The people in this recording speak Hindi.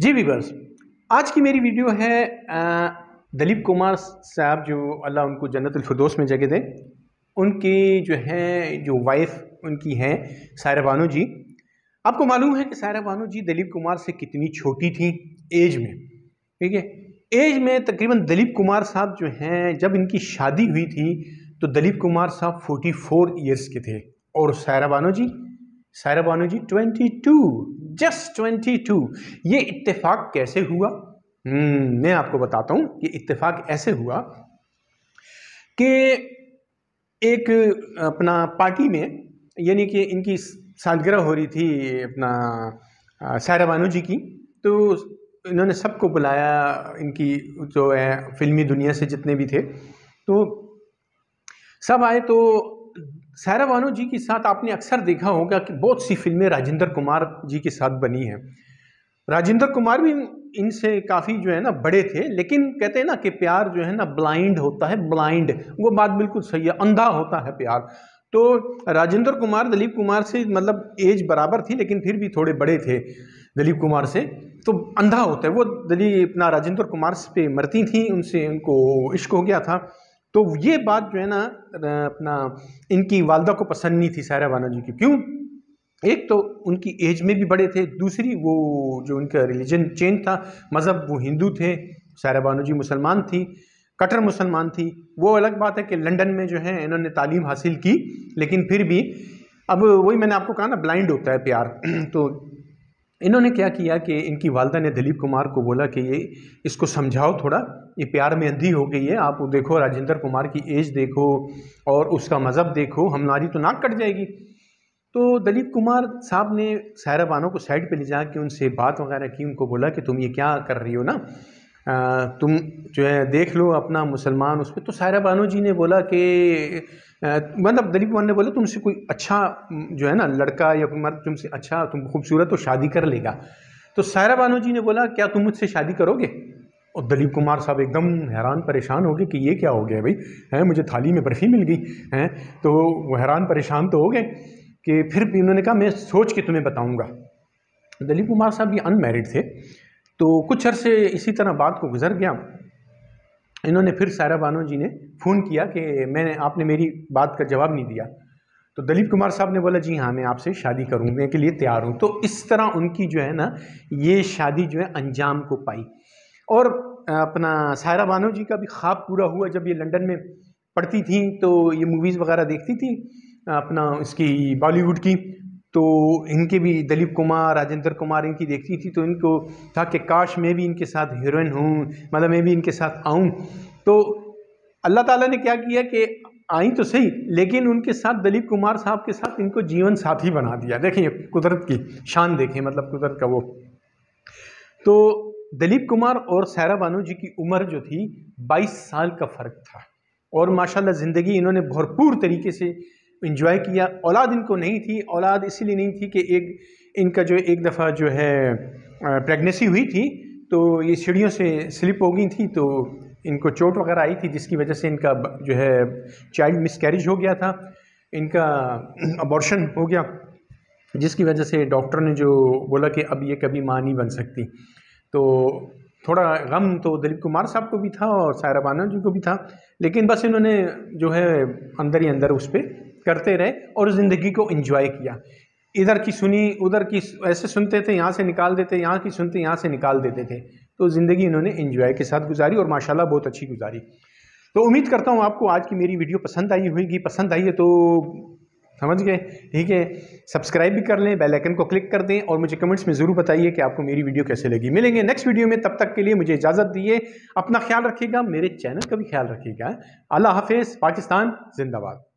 जी वीवर्स आज की मेरी वीडियो है दलीप कुमार साहब जो अल्लाह उनको जन्नतफरदोस में जगह दे उनकी जो है जो वाइफ उनकी हैं सायरा बानो जी आपको मालूम है कि सायरा बानो जी दलीप कुमार से कितनी छोटी थी एज में ठीक है एज में तकरीबन दलीप कुमार साहब जो हैं जब इनकी शादी हुई थी तो दलीप कुमार साहब 44 ईयर्स के थे और Saira Bano ji Saira Bano ji twenty two just twenty two ये इत्तेफाक कैसे हुआ हम्म, मैं आपको बताता हूँ ये इत्तेफाक ऐसे हुआ कि एक अपना पार्टी में यानी कि इनकी सालगिरह हो रही थी अपना सायरा बानो जी की तो इन्होंने सबको बुलाया इनकी जो है फिल्मी दुनिया से जितने भी थे तो सब आए तो सायरा बानो जी के साथ आपने अक्सर देखा होगा कि बहुत सी फिल्में राजेंद्र कुमार जी के साथ बनी हैं राजेंद्र कुमार भी इनसे काफ़ी जो है ना बड़े थे लेकिन कहते हैं ना कि प्यार जो है ना ब्लाइंड होता है ब्लाइंड वो बात बिल्कुल सही है अंधा होता है प्यार तो राजेंद्र कुमार दिलीप कुमार से मतलब एज बराबर थी लेकिन फिर भी थोड़े बड़े थे दिलीप कुमार से तो अंधा होता है वो दिलीप अपना राजेंद्र कुमार से मरती थी उनसे उनको इश्क हो गया था तो ये बात जो है ना अपना इनकी वालदा को पसंद नहीं थी सायरा बाना जी की क्यों एक तो उनकी एज में भी बड़े थे दूसरी वो जो उनका रिलीजन चेंज था मज़हब वो हिंदू थे सायरा बानो जी मुसलमान थी कटर मुसलमान थी वो अलग बात है कि लंदन में जो है इन्होंने तालीम हासिल की लेकिन फिर भी अब वही मैंने आपको कहा ना ब्लाइंड होता है प्यार तो इन्होंने क्या किया कि इनकी वालदा ने दिलीप कुमार को बोला कि ये इसको समझाओ थोड़ा ये प्यार में अंधी हो गई है आप देखो राजेंद्र कुमार की एज देखो और उसका मज़हब देखो हमारी तो नाक कट जाएगी तो दिलीप कुमार साहब ने सायरा बानो को साइड पे ले जा के उनसे बात वगैरह की उनको बोला कि तुम ये क्या कर रही हो ना तुम जो है देख लो अपना मुसलमान उस पर तो सायरा बानो जी ने बोला कि मतलब दलीप कुमार ने बोला तुमसे कोई अच्छा जो है ना लड़का या कोई मर्द तुमसे अच्छा तुम खूबसूरत हो शादी कर लेगा तो सायरा बानो जी ने बोला क्या तुम मुझसे शादी करोगे और दलीप कुमार साहब एकदम हैरान परेशान हो गए कि ये क्या हो गया भाई हैं मुझे थाली में बर्फ़ी मिल गई हैं तो वो हैरान परेशान तो हो गए कि फिर भी उन्होंने कहा मैं सोच के तुम्हें बताऊँगा दलीप कुमार साहब ये अनमेरिड थे तो कुछ अरसे इसी तरह बात को गुजर गया इन्होंने फिर सायरा बानो जी ने फ़ोन किया कि मैंने आपने मेरी बात का जवाब नहीं दिया तो दलीप कुमार साहब ने बोला जी हाँ मैं आपसे शादी करूँगे के लिए तैयार हूँ तो इस तरह उनकी जो है ना ये शादी जो है अंजाम को पाई और अपना सायरा बानो जी का भी ख्वाब पूरा हुआ जब ये लंदन में पढ़ती थी तो ये मूवीज़ वगैरह देखती थी अपना इसकी बॉलीवुड की तो इनके भी दिलीप कुमार राजेंद्र कुमार इनकी देखती थी तो इनको था कि काश मैं भी इनके साथ हीरोइन हूँ मतलब मैं भी इनके साथ आऊँ तो अल्लाह ताला ने क्या किया कि आई तो सही लेकिन उनके साथ दिलीप कुमार साहब के साथ इनको जीवन साथी बना दिया देखें कुदरत की शान देखें मतलब कुदरत का वो तो दिलीप कुमार और सायरा बानो जी की उम्र जो थी 22 साल का फ़र्क था और माशाल्लाह ज़िंदगी इन्होंने भरपूर तरीके से इन्जॉय किया औलाद इनको नहीं थी औलाद इसीलिए नहीं थी कि एक इनका जो एक दफ़ा जो है प्रेगनेंसी हुई थी तो ये सीढ़ियों से स्लिप हो गई थी तो इनको चोट वगैरह आई थी जिसकी वजह से इनका जो है चाइल्ड मिसकैरेज हो गया था इनका अबॉर्शन हो गया जिसकी वजह से डॉक्टर ने जो बोला कि अब ये कभी माँ नहीं बन सकती तो थोड़ा गम तो दिलीप कुमार साहब को भी था और सायरा बानो जी को भी था लेकिन बस इन्होंने जो है अंदर ही अंदर उस पर करते रहे और ज़िंदगी को इंजॉय किया इधर की सुनी उधर की ऐसे सुनते थे यहाँ से निकाल देते यहाँ की सुनते यहाँ से निकाल देते थे तो ज़िंदगी इन्होंने इन्जॉय के साथ गुजारी और माशाल्लाह बहुत अच्छी गुजारी तो उम्मीद करता हूँ आपको आज की मेरी वीडियो पसंद आई होगी पसंद आई है तो समझ गए ठीक है सब्सक्राइब भी कर लें बेल आइकन को क्लिक कर दें और मुझे कमेंट्स में ज़रूर बताइए कि आपको मेरी वीडियो कैसे लगी मिलेंगे नेक्स्ट वीडियो में तब तक के लिए मुझे इजाज़त दिए अपना ख्याल रखिएगा मेरे चैनल का भी ख्याल रखिएगा अल्लाह हाफिज़ पाकिस्तान जिंदाबाद